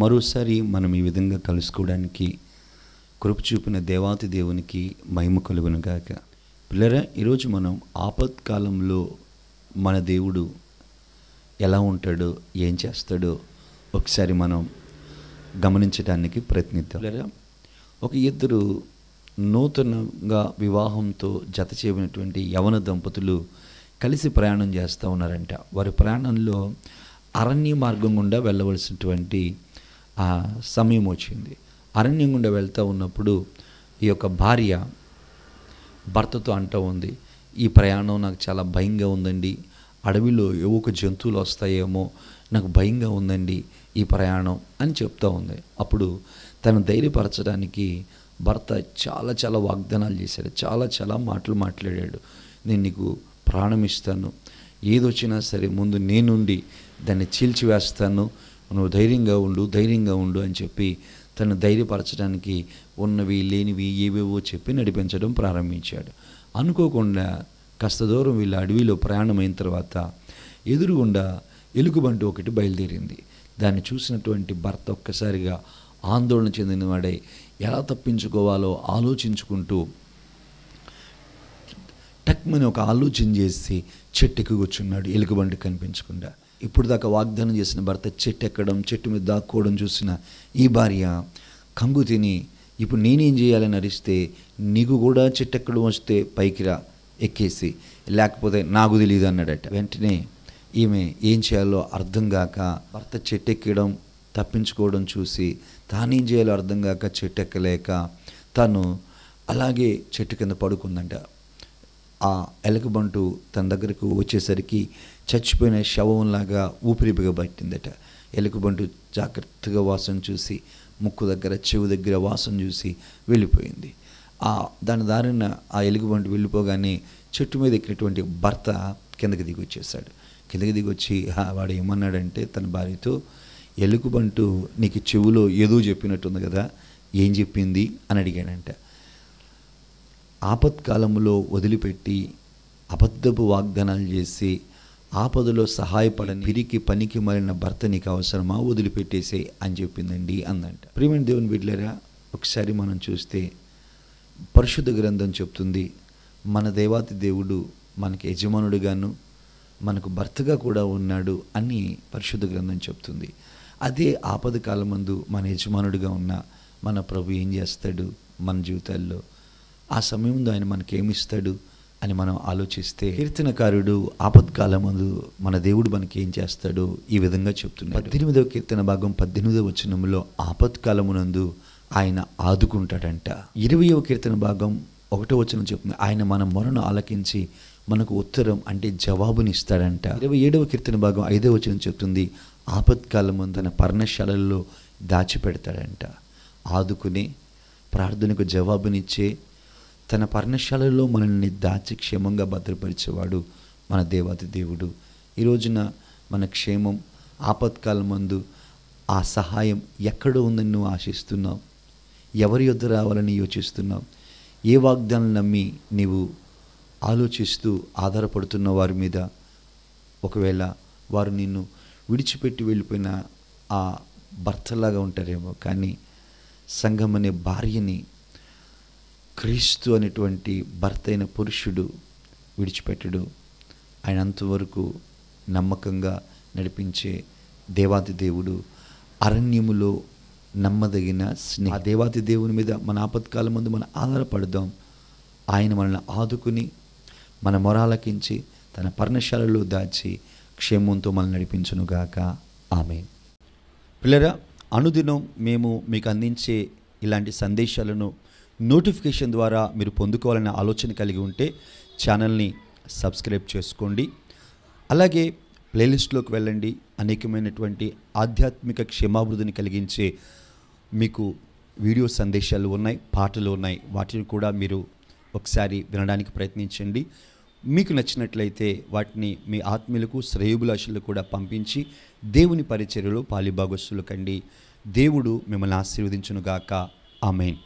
మరోసారి మనం ఈ విధంగా కలుసుకోవడానికి కృప చూపిన దేవాతి దేవునికి మహిమ కలుగునుగాక పిల్లరా ఈరోజు మనం ఆపత్కాలంలో మన దేవుడు ఎలా ఉంటాడో ఏం చేస్తాడో ఒకసారి మనం గమనించడానికి ప్రయత్నిద్దాం పిల్లరా ఒక ఇద్దరు నూతనంగా వివాహంతో జత చేయనటువంటి యవన దంపతులు కలిసి ప్రయాణం చేస్తూ ఉన్నారంట వారి ప్రయాణంలో అరణ్య మార్గం గుండా వెళ్ళవలసినటువంటి ఆ సమయం వచ్చింది అరణ్యం గుండా వెళ్తూ ఉన్నప్పుడు ఈ యొక్క భార్య భర్తతో అంటూ ఉంది ఈ ప్రయాణం నాకు చాలా భయంగా ఉందండి అడవిలో ఒక జంతువులు వస్తాయేమో నాకు భయంగా ఉందండి ఈ ప్రయాణం అని చెప్తూ ఉంది అప్పుడు తను ధైర్యపరచడానికి భర్త చాలా చాలా వాగ్దానాలు చేశాడు చాలా చాలా మాటలు మాట్లాడాడు నేను నీకు ప్రాణం ఇస్తాను ఏదొచ్చినా సరే ముందు నేనుండి దాన్ని చీల్చివేస్తాను నువ్వు ధైర్యంగా ఉండు ధైర్యంగా ఉండు అని చెప్పి తను ధైర్యపరచడానికి ఉన్నవి లేనివి ఏవేవో చెప్పి నడిపించడం ప్రారంభించాడు అనుకోకుండా కాస్త దూరం వీళ్ళ అడవిలో ప్రయాణమైన తర్వాత ఎదురుగుండా ఎలుగుబంటి ఒకటి బయలుదేరింది దాన్ని చూసినటువంటి భర్త ఒక్కసారిగా ఆందోళన వాడే ఎలా తప్పించుకోవాలో ఆలోచించుకుంటూ టక్మని ఒక ఆలోచన చేసి చెట్టుకు కూర్చున్నాడు ఎలుగుబంటి కనిపించకుండా ఇప్పుడు దాకా వాగ్దానం చేసిన భర్త చెట్టు ఎక్కడం చెట్టు మీద దాక్కోవడం చూసిన ఈ భార్య కంగు తిని ఇప్పుడు నేనేం చేయాలని అరిస్తే నీకు కూడా చెట్టు ఎక్కడం వస్తే పైకిరా ఎక్కేసి లేకపోతే నాకు తెలియదు అన్నాడట వెంటనే ఈమె ఏం చేయాలో అర్థం కాక భర్త చెట్టు ఎక్కడం తప్పించుకోవడం చూసి తానేం చేయాలో అర్థం కాక చెట్టు ఎక్కలేక తను అలాగే చెట్టు కింద పడుకుందంట ఆ ఎలగబంటు తన దగ్గరకు వచ్చేసరికి చచ్చిపోయిన శవంలాగా ఊపిరి బిగబట్టిందట ఎలుగుబంటు జాగ్రత్తగా వాసన చూసి ముక్కు దగ్గర చెవు దగ్గర వాసన చూసి వెళ్ళిపోయింది ఆ దాని దారిన ఆ ఎలుగుబంటు వెళ్ళిపోగానే చెట్టు మీద ఎక్కినటువంటి భర్త కిందకి దిగి వచ్చేసాడు కిందకి దిగి వచ్చి వాడు ఏమన్నాడంటే తన భార్యతో ఎలుగుబంటు నీకు చెవులో ఏదో చెప్పినట్టుంది కదా ఏం చెప్పింది అని అడిగాడంట ఆపత్కాలంలో వదిలిపెట్టి అబద్ధపు వాగ్దానాలు చేసి ఆపదలో సహాయపడని పిరికి పనికి మారిన భర్త నీకు అవసరమా వదిలిపెట్టేసే అని చెప్పిందండి అందంట ప్రియమైన దేవుని బిడ్డలరా ఒకసారి మనం చూస్తే పరిశుద్ధ గ్రంథం చెప్తుంది మన దేవాతి దేవుడు మనకి యజమానుడుగాను మనకు భర్తగా కూడా ఉన్నాడు అని పరిశుద్ధ గ్రంథం చెప్తుంది అదే ఆపద కాలమందు మన యజమానుడిగా ఉన్న మన ప్రభు ఏం చేస్తాడు మన జీవితాల్లో ఆ సమయంలో ఆయన మనకేమిస్తాడు అని మనం ఆలోచిస్తే hmm. కీర్తనకారుడు ఆపత్కాలముందు మన దేవుడు మనకి ఏం చేస్తాడు ఈ విధంగా చెప్తున్నాడు పద్దెనిమిదవ కీర్తన భాగం పద్దెనిమిదవ వచనంలో ఆపత్కాలమునందు ఆయన ఆదుకుంటాడంట ఇరవయవ కీర్తన భాగం ఒకటో వచనం చెప్తుంది ఆయన మన మొరను ఆలకించి మనకు ఉత్తరం అంటే జవాబునిస్తాడంట ఇరవై ఏడవ కీర్తన భాగం ఐదవ వచనం చెప్తుంది ఆపత్కాలమందు తన పర్ణశాలల్లో దాచిపెడతాడంట ఆదుకునే ప్రార్థనకు జవాబునిచ్చే తన పర్ణశాలలో మనల్ని దాచి క్షేమంగా భద్రపరిచేవాడు మన దేవాతి దేవుడు ఈరోజున మన క్షేమం ఆపత్కాల మందు ఆ సహాయం ఎక్కడ ఉందని నువ్వు ఆశిస్తున్నావు ఎవరి వద్ద రావాలని యోచిస్తున్నావు ఏ వాగ్దానం నమ్మి నీవు ఆలోచిస్తూ ఆధారపడుతున్న వారి మీద ఒకవేళ వారు నిన్ను విడిచిపెట్టి వెళ్ళిపోయిన ఆ భర్తలాగా ఉంటారేమో కానీ సంఘం అనే భార్యని క్రీస్తు అనేటువంటి భర్త అయిన పురుషుడు విడిచిపెట్టడు ఆయన అంతవరకు నమ్మకంగా నడిపించే దేవాతి దేవుడు అరణ్యములో నమ్మదగిన స్నేహ దేవాతి దేవుని మీద మన ఆపత్కాలం ముందు మనం ఆధారపడదాం ఆయన మనల్ని ఆదుకుని మన మొరాలకించి తన పర్ణశాలలో దాచి క్షేమంతో మనం నడిపించునుగాక ఆమె పిల్లరా అనుదినం మేము మీకు అందించే ఇలాంటి సందేశాలను నోటిఫికేషన్ ద్వారా మీరు పొందుకోవాలనే ఆలోచన కలిగి ఉంటే ఛానల్ని సబ్స్క్రైబ్ చేసుకోండి అలాగే ప్లేలిస్ట్లోకి వెళ్ళండి అనేకమైనటువంటి ఆధ్యాత్మిక క్షేమాభివృద్ధిని కలిగించే మీకు వీడియో సందేశాలు ఉన్నాయి పాటలు ఉన్నాయి వాటిని కూడా మీరు ఒకసారి వినడానికి ప్రయత్నించండి మీకు నచ్చినట్లయితే వాటిని మీ ఆత్మీయులకు శ్రేయభిలాషులకు కూడా పంపించి దేవుని పరిచర్యలు పాలిభాగస్సులు కండి దేవుడు మిమ్మల్ని ఆశీర్వదించునుగాక ఆమెన్